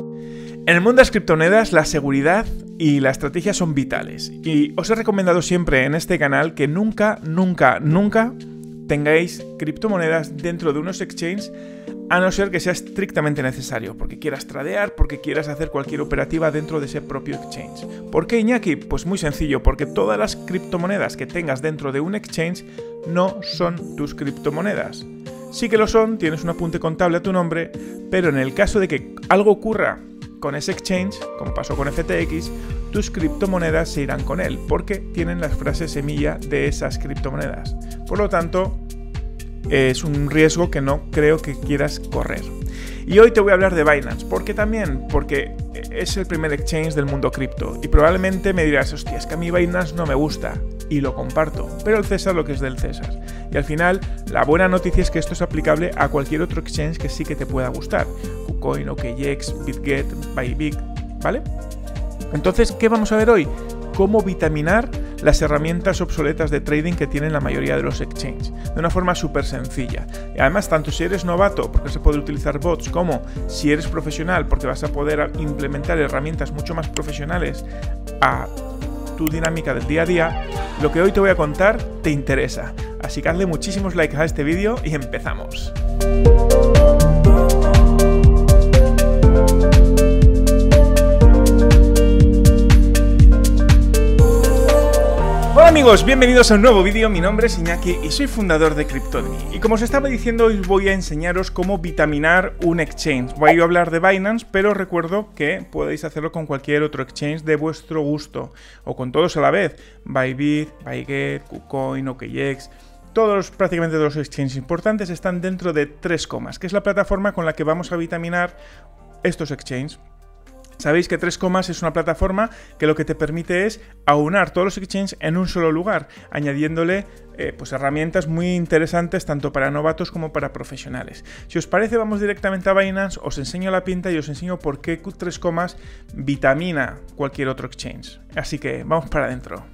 En el mundo de las criptomonedas, la seguridad y la estrategia son vitales. Y os he recomendado siempre en este canal que nunca, nunca, nunca tengáis criptomonedas dentro de unos exchanges a no ser que sea estrictamente necesario, porque quieras tradear, porque quieras hacer cualquier operativa dentro de ese propio exchange. ¿Por qué Iñaki? Pues muy sencillo, porque todas las criptomonedas que tengas dentro de un exchange no son tus criptomonedas. Sí que lo son, tienes un apunte contable a tu nombre, pero en el caso de que algo ocurra con ese exchange, como pasó con FTX, tus criptomonedas se irán con él, porque tienen las frases semilla de esas criptomonedas. Por lo tanto, es un riesgo que no creo que quieras correr. Y hoy te voy a hablar de Binance. ¿Por qué también? Porque es el primer exchange del mundo cripto. Y probablemente me dirás, hostia, es que a mí Binance no me gusta. Y lo comparto. Pero el César lo que es del César. Y al final, la buena noticia es que esto es aplicable a cualquier otro exchange que sí que te pueda gustar. KuCoin, OKX, BitGet, Bybit, ¿vale? Entonces, ¿qué vamos a ver hoy? Cómo vitaminar las herramientas obsoletas de trading que tienen la mayoría de los exchanges, de una forma súper sencilla. Y además, tanto si eres novato, porque se puede utilizar bots, como si eres profesional, porque vas a poder implementar herramientas mucho más profesionales a tu dinámica del día a día, lo que hoy te voy a contar te interesa. Así que hazle muchísimos likes a este vídeo y empezamos. Hola amigos, bienvenidos a un nuevo vídeo, mi nombre es Iñaki y soy fundador de CryptoDemy. Y como os estaba diciendo, hoy voy a enseñaros cómo vitaminar un exchange. Voy a hablar de Binance, pero recuerdo que podéis hacerlo con cualquier otro exchange de vuestro gusto, o con todos a la vez, Bybit, Byget, KuCoin, OKEx... Todos prácticamente los exchanges importantes están dentro de 3 comas, que es la plataforma con la que vamos a vitaminar estos exchanges. Sabéis que 3 comas es una plataforma que lo que te permite es aunar todos los exchanges en un solo lugar, añadiéndole eh, pues herramientas muy interesantes tanto para novatos como para profesionales. Si os parece, vamos directamente a Binance, os enseño la pinta y os enseño por qué 3 comas vitamina cualquier otro exchange. Así que vamos para adentro.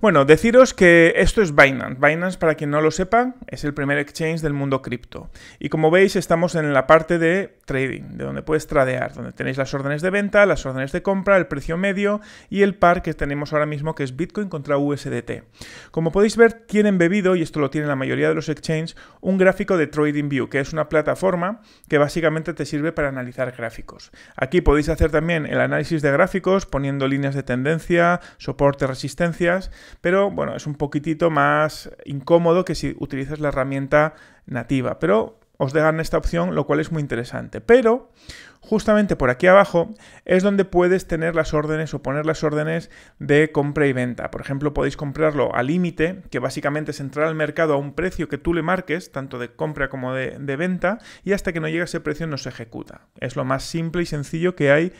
Bueno, deciros que esto es Binance. Binance, para quien no lo sepa, es el primer exchange del mundo cripto. Y como veis, estamos en la parte de trading, de donde puedes tradear, donde tenéis las órdenes de venta, las órdenes de compra, el precio medio y el par que tenemos ahora mismo, que es Bitcoin contra USDT. Como podéis ver, tienen bebido, y esto lo tienen la mayoría de los exchanges, un gráfico de TradingView, que es una plataforma que básicamente te sirve para analizar gráficos. Aquí podéis hacer también el análisis de gráficos poniendo líneas de tendencia, soporte, resistencias pero bueno, es un poquitito más incómodo que si utilizas la herramienta nativa, pero os dejan esta opción, lo cual es muy interesante. Pero justamente por aquí abajo es donde puedes tener las órdenes o poner las órdenes de compra y venta. Por ejemplo, podéis comprarlo a límite, que básicamente es entrar al mercado a un precio que tú le marques, tanto de compra como de, venta, y hasta que no llega ese precio no se ejecuta. Es lo más simple y sencillo que hay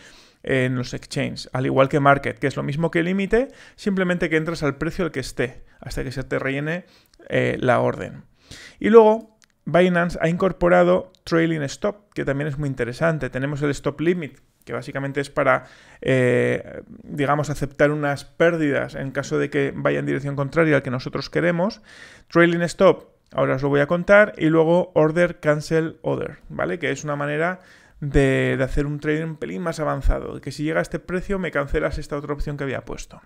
en los exchanges, al igual que market, que es lo mismo que límite, simplemente que entras al precio al que esté, hasta que se te rellene eh, la orden. Y luego, Binance ha incorporado trailing stop, que también es muy interesante. Tenemos el stop limit, que básicamente es para, eh, digamos, aceptar unas pérdidas en caso de que vaya en dirección contraria al que nosotros queremos. Trailing stop, ahora os lo voy a contar, y luego order cancel order, ¿vale? Que es una manera de, hacer un trading un pelín más avanzado, que si llega a este precio me cancelas esta otra opción que había puesto.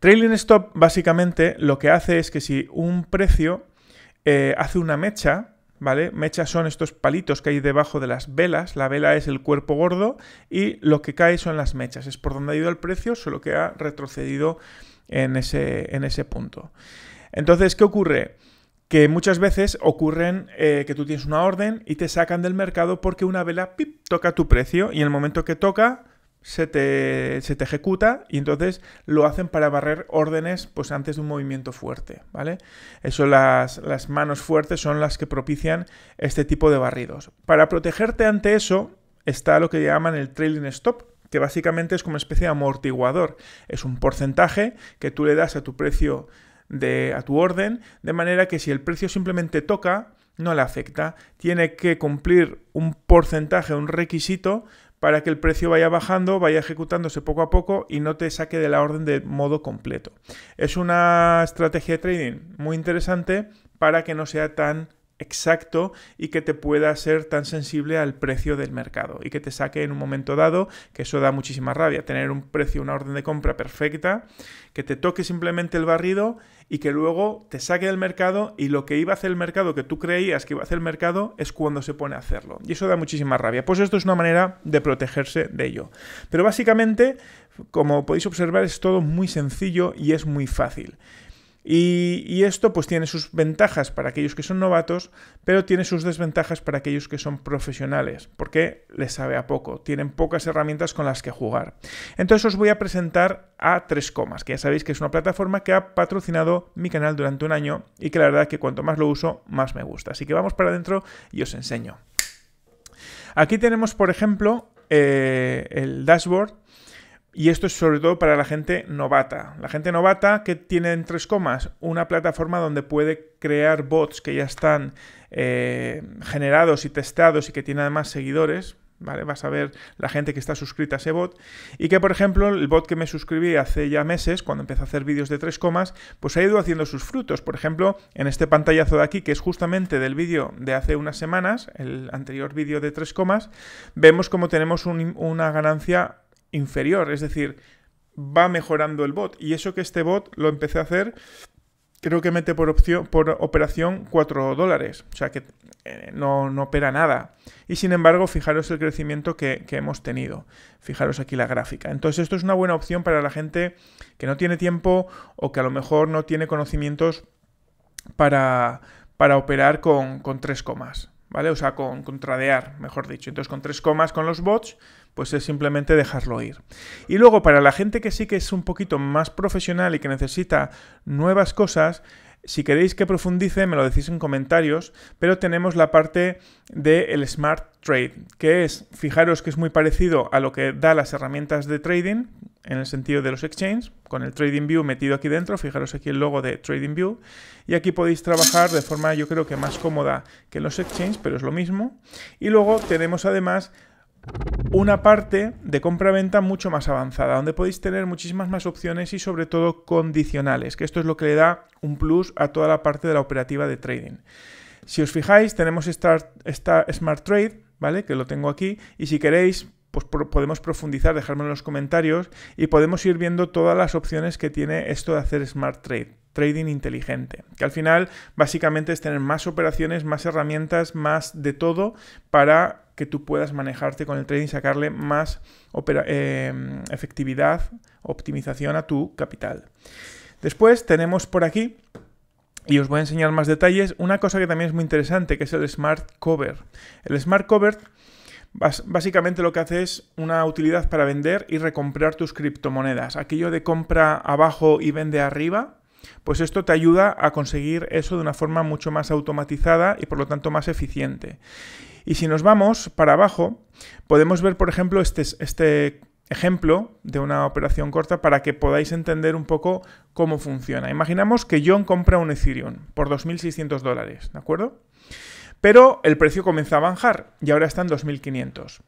Trailing stop básicamente lo que hace es que si un precio eh, hace una mecha, ¿vale? Mechas son estos palitos que hay debajo de las velas, la vela es el cuerpo gordo y lo que cae son las mechas, es por donde ha ido el precio, solo que ha retrocedido en ese punto. Entonces, ¿qué ocurre? que muchas veces ocurren eh, que tú tienes una orden y te sacan del mercado porque una vela toca tu precio y en el momento que toca se te, ejecuta y entonces lo hacen para barrer órdenes pues antes de un movimiento fuerte, ¿vale? Eso las, las manos fuertes son las que propician este tipo de barridos. Para protegerte ante eso está lo que llaman el trailing stop, que básicamente es como una especie de amortiguador. Es un porcentaje que tú le das a tu precio a tu orden, de manera que si el precio simplemente toca, no le afecta. Tiene que cumplir un porcentaje, un requisito para que el precio vaya bajando, vaya ejecutándose poco a poco y no te saque de la orden de modo completo. Es una estrategia de trading muy interesante para que no sea tan exacto y que te pueda ser tan sensible al precio del mercado y que te saque en un momento dado, que eso da muchísima rabia, tener un precio, una orden de compra perfecta, que te toque simplemente el barrido y que luego te saque del mercado y lo que iba a hacer el mercado, que tú creías que iba a hacer el mercado, es cuando se pone a hacerlo. Y eso da muchísima rabia. Pues esto es una manera de protegerse de ello. Pero básicamente, como podéis observar, es todo muy sencillo y es muy fácil. Y, esto pues tiene sus ventajas para aquellos que son novatos, pero tiene sus desventajas para aquellos que son profesionales, porque les sabe a poco, tienen pocas herramientas con las que jugar. Entonces os voy a presentar a 3 comas, que ya sabéis que es una plataforma que ha patrocinado mi canal durante un año y que la verdad que cuanto más lo uso, más me gusta. Así que vamos para adentro y os enseño. Aquí tenemos, por ejemplo, eh, el dashboard y esto es sobre todo para la gente novata. La gente novata que tiene en tres comas una plataforma donde puede crear bots que ya están eh, generados y testados y que tiene además seguidores. ¿Vale? Vas a ver la gente que está suscrita a ese bot. Y que, por ejemplo, el bot que me suscribí hace ya meses, cuando empecé a hacer vídeos de tres comas, pues ha ido haciendo sus frutos. Por ejemplo, en este pantallazo de aquí, que es justamente del vídeo de hace unas semanas, el anterior vídeo de tres comas, vemos cómo tenemos una ganancia inferior, es decir, va mejorando el bot. Y eso que este bot lo empecé a hacer, creo que mete por, opción, por operación 4 dólares, o sea que eh, no, opera nada. Y sin embargo, fijaros el crecimiento que, hemos tenido, fijaros aquí la gráfica. Entonces esto es una buena opción para la gente que no tiene tiempo o que a lo mejor no tiene conocimientos para, operar con, con tres comas. O sea, con, contradear, mejor dicho. Entonces, con tres comas con los bots, pues es simplemente dejarlo ir. Y luego, para la gente que sí que es un poquito más profesional y que necesita nuevas cosas, si queréis que profundice, me lo decís en comentarios, pero tenemos la parte del Smart Trade, que es, fijaros que es muy parecido a lo que da las herramientas de trading, en el sentido de los exchanges, con el Trading View metido aquí dentro. Fijaros aquí el logo de TradingView. Y aquí podéis trabajar de forma yo creo que más cómoda que en los exchanges, pero es lo mismo. Y luego tenemos además una parte de compra-venta mucho más avanzada, donde podéis tener muchísimas más opciones y sobre todo condicionales, que esto es lo que le da un plus a toda la parte de la operativa de trading. Si os fijáis, tenemos esta, esta Smart Trade, ¿vale? Que lo tengo aquí. Y si queréis, pues podemos profundizar, dejármelo en los comentarios y podemos ir viendo todas las opciones que tiene esto de hacer Smart Trade trading inteligente, que al final básicamente es tener más operaciones, más herramientas, más de todo para que tú puedas manejarte con el trading y sacarle más eh, efectividad, optimización a tu capital. Después tenemos por aquí, y os voy a enseñar más detalles, una cosa que también es muy interesante, que es el Smart Cover. El Smart Cover básicamente lo que hace es una utilidad para vender y recomprar tus criptomonedas. Aquello de compra abajo y vende arriba, pues esto te ayuda a conseguir eso de una forma mucho más automatizada y por lo tanto más eficiente. Y si nos vamos para abajo, podemos ver, por ejemplo, este, este ejemplo de una operación corta para que podáis entender un poco cómo funciona. Imaginamos que John compra un Ethereum por 2.600 dólares, ¿de acuerdo? Pero el precio comenzó a bajar y ahora está en 2.500.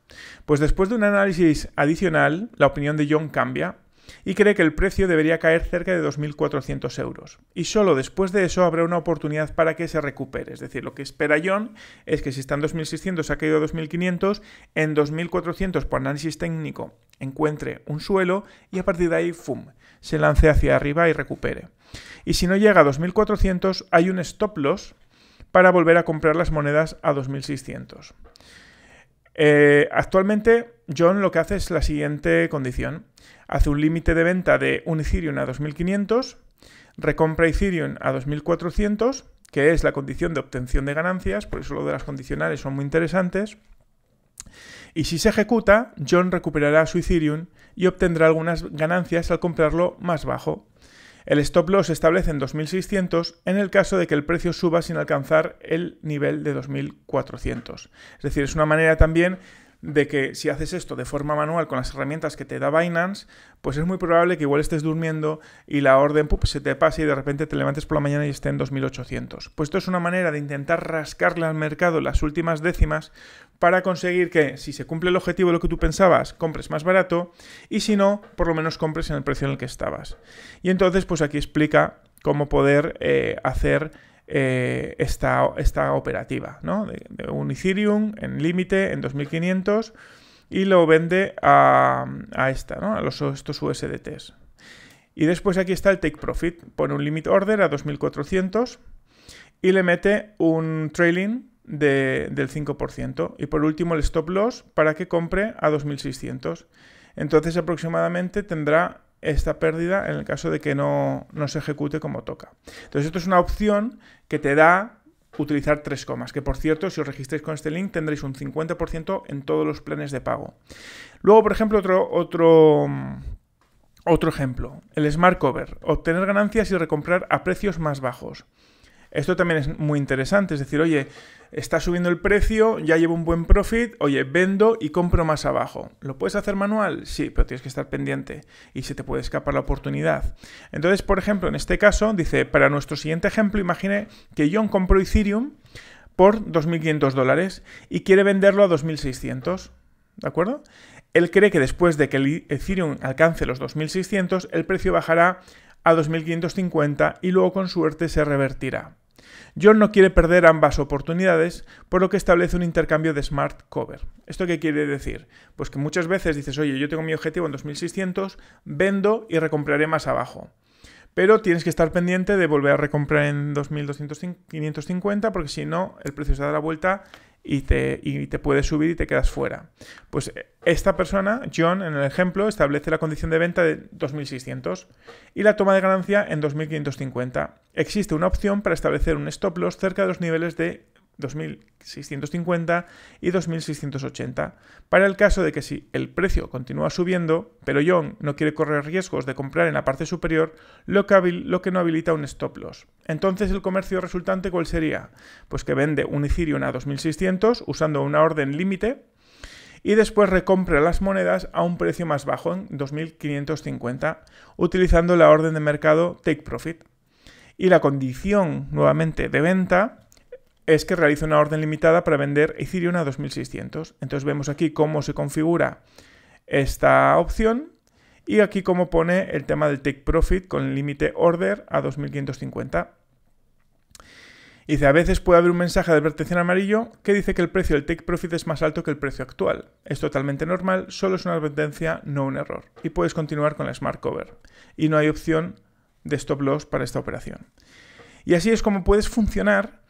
Pues después de un análisis adicional, la opinión de John cambia y cree que el precio debería caer cerca de 2.400 euros. Y solo después de eso habrá una oportunidad para que se recupere. Es decir, lo que espera John es que si está en 2.600 ha caído a 2.500, en 2.400 por análisis técnico encuentre un suelo y a partir de ahí, ¡fum!, se lance hacia arriba y recupere. Y si no llega a 2.400 hay un stop loss para volver a comprar las monedas a 2600. Eh, actualmente, John lo que hace es la siguiente condición. Hace un límite de venta de un Ethereum a 2500, recompra Ethereum a 2400, que es la condición de obtención de ganancias, por eso lo de las condicionales son muy interesantes. Y si se ejecuta, John recuperará su Ethereum y obtendrá algunas ganancias al comprarlo más bajo. El stop loss se establece en 2600 en el caso de que el precio suba sin alcanzar el nivel de 2400. Es decir, es una manera también de que si haces esto de forma manual con las herramientas que te da Binance, pues es muy probable que igual estés durmiendo y la orden pues, se te pase y de repente te levantes por la mañana y esté en 2800. Pues esto es una manera de intentar rascarle al mercado las últimas décimas para conseguir que si se cumple el objetivo de lo que tú pensabas, compres más barato y si no, por lo menos compres en el precio en el que estabas. Y entonces pues aquí explica cómo poder eh, hacer eh, esta, esta, operativa, ¿no? De, un Ethereum en límite, en 2500, y lo vende a, esta, A los, estos USDTs. Y después aquí está el take profit, pone un limit order a 2400 y le mete un trailing del 5%. Y por último el stop loss para que compre a 2600. Entonces aproximadamente tendrá esta pérdida en el caso de que no, se ejecute como toca. Entonces esto es una opción que te da utilizar tres comas, que por cierto, si os registráis con este link tendréis un 50% en todos los planes de pago. Luego, por ejemplo, otro, otro, otro ejemplo, el Smart Cover, obtener ganancias y recomprar a precios más bajos. Esto también es muy interesante, es decir, oye, está subiendo el precio, ya llevo un buen profit, oye, vendo y compro más abajo. ¿Lo puedes hacer manual? Sí, pero tienes que estar pendiente y se te puede escapar la oportunidad. Entonces, por ejemplo, en este caso, dice, para nuestro siguiente ejemplo, imagine que John compró Ethereum por 2.500 dólares y quiere venderlo a 2.600, ¿de acuerdo? Él cree que después de que el Ethereum alcance los 2.600, el precio bajará a 2.550 y luego con suerte se revertirá. John no quiere perder ambas oportunidades, por lo que establece un intercambio de smart cover. ¿Esto qué quiere decir? Pues que muchas veces dices, oye, yo tengo mi objetivo en 2600, vendo y recompraré más abajo. Pero tienes que estar pendiente de volver a recomprar en 2250 porque si no, el precio se da la vuelta y te, te puedes subir y te quedas fuera. Pues eh, esta persona, John, en el ejemplo, establece la condición de venta de 2.600 y la toma de ganancia en 2.550. Existe una opción para establecer un stop loss cerca de los niveles de 2650 y 2680. Para el caso de que si el precio continúa subiendo, pero John no quiere correr riesgos de comprar en la parte superior, lo que, no habilita un stop loss. Entonces el comercio resultante ¿cuál sería? Pues que vende un Ethereum a 2600 usando una orden límite y después recompra las monedas a un precio más bajo en 2550 utilizando la orden de mercado take profit. Y la condición nuevamente de venta es que realiza una orden limitada para vender Ethereum a 2600. Entonces vemos aquí cómo se configura esta opción y aquí cómo pone el tema del take profit con el límite order a 2550. Y dice, a veces puede haber un mensaje de advertencia en amarillo que dice que el precio del take profit es más alto que el precio actual. Es totalmente normal, solo es una advertencia, no un error. Y puedes continuar con la smart cover. Y no hay opción de stop loss para esta operación. Y así es como puedes funcionar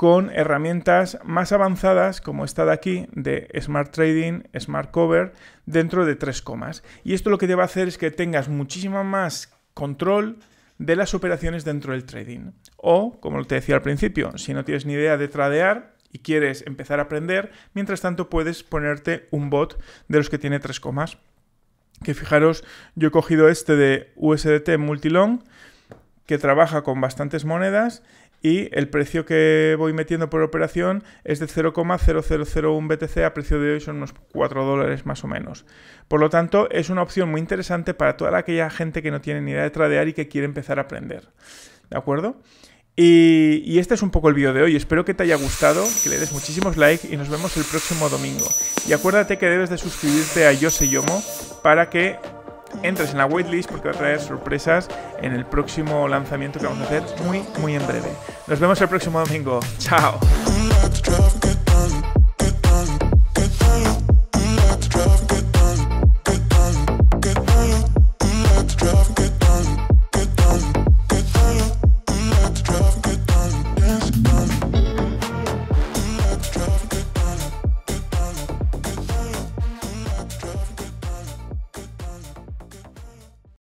con herramientas más avanzadas como esta de aquí, de Smart Trading, Smart Cover, dentro de tres comas. Y esto lo que te va a hacer es que tengas muchísimo más control de las operaciones dentro del trading. O, como te decía al principio, si no tienes ni idea de tradear, y quieres empezar a aprender, mientras tanto puedes ponerte un bot de los que tiene tres comas. Que fijaros, yo he cogido este de USDT Multilong, que trabaja con bastantes monedas y el precio que voy metiendo por operación es de 0,0001 BTC a precio de hoy son unos 4 dólares más o menos. Por lo tanto, es una opción muy interesante para toda aquella gente que no tiene ni idea de tradear y que quiere empezar a aprender. ¿De acuerdo? Y, este es un poco el vídeo de hoy. Espero que te haya gustado, que le des muchísimos likes y nos vemos el próximo domingo. Y acuérdate que debes de suscribirte a Yo para que Entras en la waitlist porque va a traer sorpresas en el próximo lanzamiento que vamos a hacer muy, muy en breve. Nos vemos el próximo domingo. Chao.